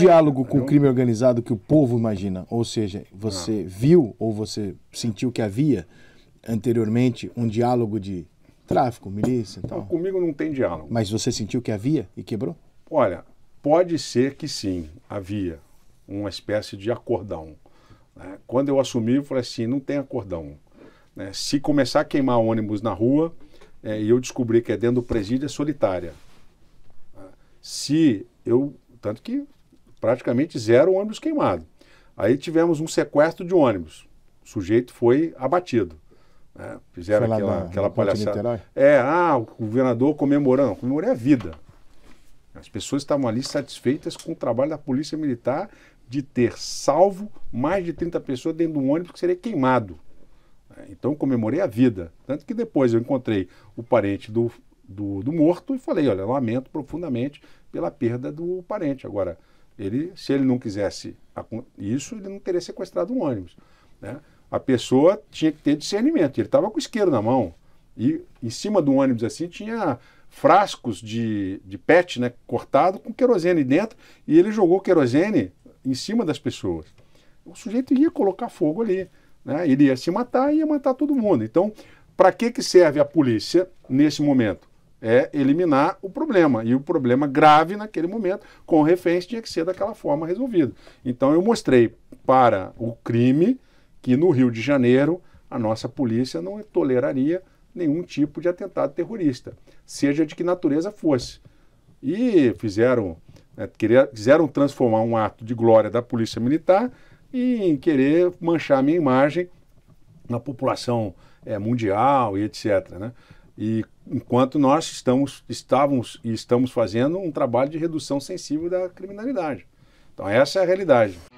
diálogo com o crime organizado que o povo imagina, ou seja, você ah. viu ou você sentiu que havia anteriormente um diálogo de tráfico, milícia e tal? Não, comigo não tem diálogo. Mas você sentiu que havia e quebrou? Olha, pode ser que sim, havia uma espécie de acordão. Né? Quando eu assumi, eu falei assim, não tem acordão. Né? Se começar a queimar ônibus na rua é, e eu descobrir que é dentro do presídio, é solitária. Se eu... Tanto que praticamente zero ônibus queimado. Aí tivemos um sequestro de ônibus. O sujeito foi abatido. Né? Fizeram aquela, aquela palhaçada. É, ah, o governador comemorando. Comemorei é a vida. As pessoas estavam ali satisfeitas com o trabalho da Polícia Militar de ter salvo mais de 30 pessoas dentro de um ônibus que seria queimado. Então comemorei a vida. Tanto que depois eu encontrei o parente do, do, do morto e falei: olha, lamento profundamente pela perda do parente. Agora, ele, se ele não quisesse isso, ele não teria sequestrado um ônibus. Né? A pessoa tinha que ter discernimento. Ele estava com o isqueiro na mão. E em cima do ônibus assim tinha frascos de, de PET né, cortado com querosene dentro. E ele jogou querosene em cima das pessoas. O sujeito ia colocar fogo ali. Né? Ele ia se matar e ia matar todo mundo. Então, para que, que serve a polícia nesse momento? é eliminar o problema. E o problema grave naquele momento, com reféns, tinha que ser daquela forma resolvido. Então eu mostrei para o crime que no Rio de Janeiro a nossa polícia não toleraria nenhum tipo de atentado terrorista, seja de que natureza fosse. E fizeram, né, querer, quiseram transformar um ato de glória da polícia militar em querer manchar a minha imagem na população é, mundial e etc. Né? E enquanto nós estamos, estávamos e estamos fazendo um trabalho de redução sensível da criminalidade. Então, essa é a realidade.